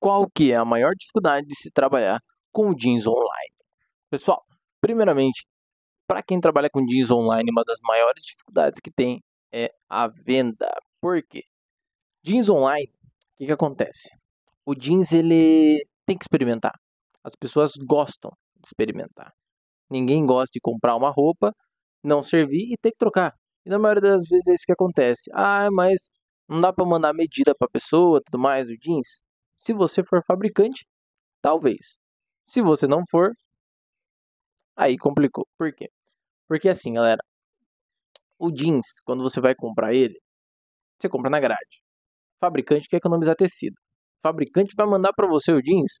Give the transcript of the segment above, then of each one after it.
qual que é a maior dificuldade de se trabalhar com jeans online. Pessoal, primeiramente, para quem trabalha com jeans online, uma das maiores dificuldades que tem é a venda. Por quê? Jeans online, o que, que acontece? O jeans ele tem que experimentar. As pessoas gostam de experimentar. Ninguém gosta de comprar uma roupa, não servir e ter que trocar. E na maioria das vezes é isso que acontece. Ah, mas não dá para mandar medida para pessoa, tudo mais, o jeans. Se você for fabricante, talvez. Se você não for, aí complicou. Por quê? Porque assim, galera, o jeans, quando você vai comprar ele, você compra na grade. O fabricante quer economizar tecido. O fabricante vai mandar para você o jeans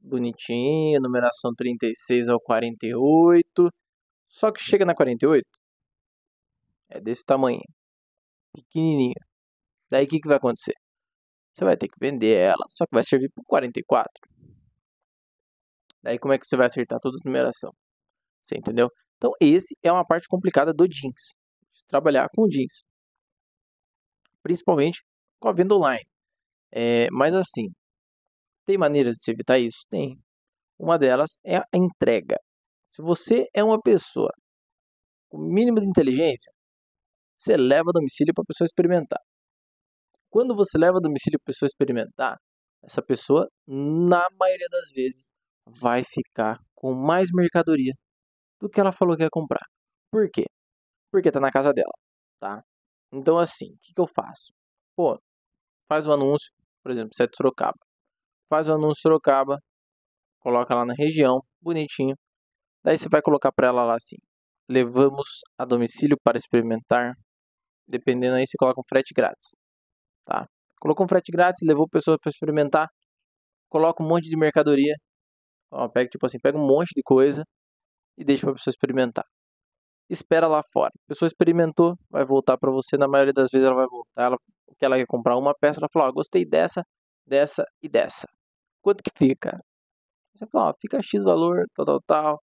bonitinho, numeração 36 ao 48. Só que chega na 48, é desse tamanho, pequenininho. Daí o que, que vai acontecer? Você vai ter que vender ela, só que vai servir por 44. Daí como é que você vai acertar toda a numeração? Você entendeu? Então esse é uma parte complicada do jeans. Trabalhar com jeans. Principalmente com a venda online. É, mas assim, tem maneiras de se evitar isso? Tem. Uma delas é a entrega. Se você é uma pessoa com mínimo de inteligência, você leva a domicílio para a pessoa experimentar. Quando você leva a domicílio para pessoa experimentar, essa pessoa, na maioria das vezes, vai ficar com mais mercadoria do que ela falou que ia comprar. Por quê? Porque tá na casa dela, tá? Então, assim, o que, que eu faço? Pô, faz o um anúncio, por exemplo, sete é de Sorocaba. Faz o um anúncio Sorocaba, coloca lá na região, bonitinho. Daí você vai colocar para ela lá assim: levamos a domicílio para experimentar. Dependendo aí, você coloca um frete grátis. Tá? Colocou um frete grátis, levou pessoas para experimentar, coloca um monte de mercadoria. Ó, pega, tipo assim, pega um monte de coisa e deixa para a pessoa experimentar. Espera lá fora. A pessoa experimentou, vai voltar para você. Na maioria das vezes ela vai voltar. Ela, que ela quer comprar uma peça, ela fala: Ó, gostei dessa, dessa e dessa. Quanto que fica? Você fala: Ó, fica X valor, tal, tal, tal.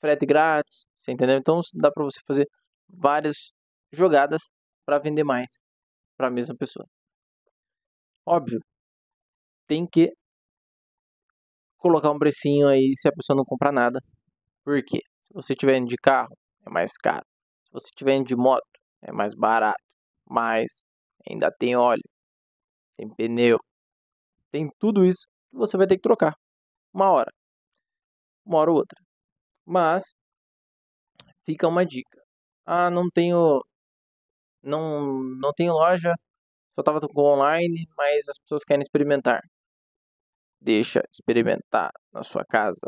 Frete grátis. Você entendeu? Então dá para você fazer várias jogadas para vender mais para a mesma pessoa. Óbvio, tem que colocar um precinho aí se a pessoa não comprar nada. Por quê? Se você estiver indo de carro, é mais caro. Se você estiver indo de moto, é mais barato. Mas ainda tem óleo, tem pneu, tem tudo isso que você vai ter que trocar. Uma hora. Uma hora ou outra. Mas fica uma dica. Ah, não tenho não não tenho loja só tava com online, mas as pessoas querem experimentar. Deixa experimentar na sua casa.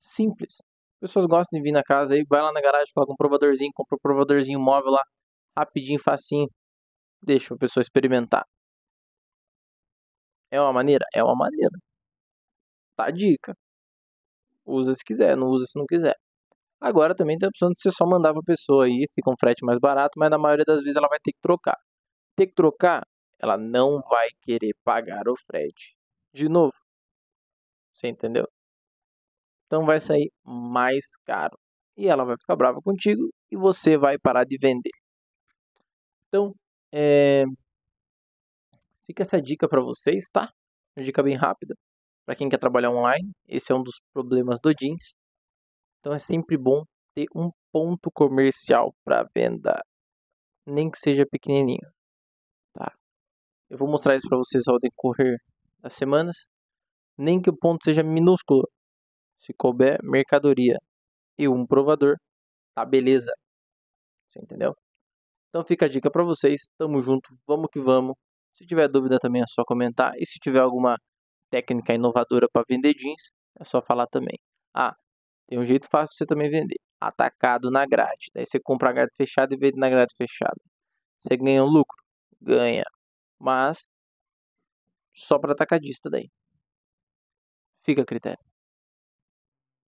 Simples. As pessoas gostam de vir na casa aí, vai lá na garagem, coloca um provadorzinho, compra um provadorzinho móvel lá, rapidinho, facinho. Deixa a pessoa experimentar. É uma maneira? É uma maneira. Tá a dica. Usa se quiser, não usa se não quiser. Agora também tem a opção de você só mandar pra pessoa aí, fica um frete mais barato, mas na maioria das vezes ela vai ter que trocar ter que trocar, ela não vai querer pagar o frete de novo. Você entendeu? Então vai sair mais caro. E ela vai ficar brava contigo e você vai parar de vender. Então, é... fica essa dica para vocês, tá? Uma dica bem rápida para quem quer trabalhar online. Esse é um dos problemas do jeans. Então é sempre bom ter um ponto comercial para venda, nem que seja pequenininho. Eu vou mostrar isso para vocês ao decorrer das semanas. Nem que o ponto seja minúsculo. Se couber mercadoria e um provador, tá beleza. Você entendeu? Então fica a dica para vocês. Tamo junto, vamos que vamos. Se tiver dúvida também é só comentar. E se tiver alguma técnica inovadora para vender jeans, é só falar também. Ah, tem um jeito fácil de você também vender. Atacado na grade. Daí você compra a grade fechada e vende na grade fechada. Você ganha um lucro? Ganha mas só para atacadista daí. Fica a critério.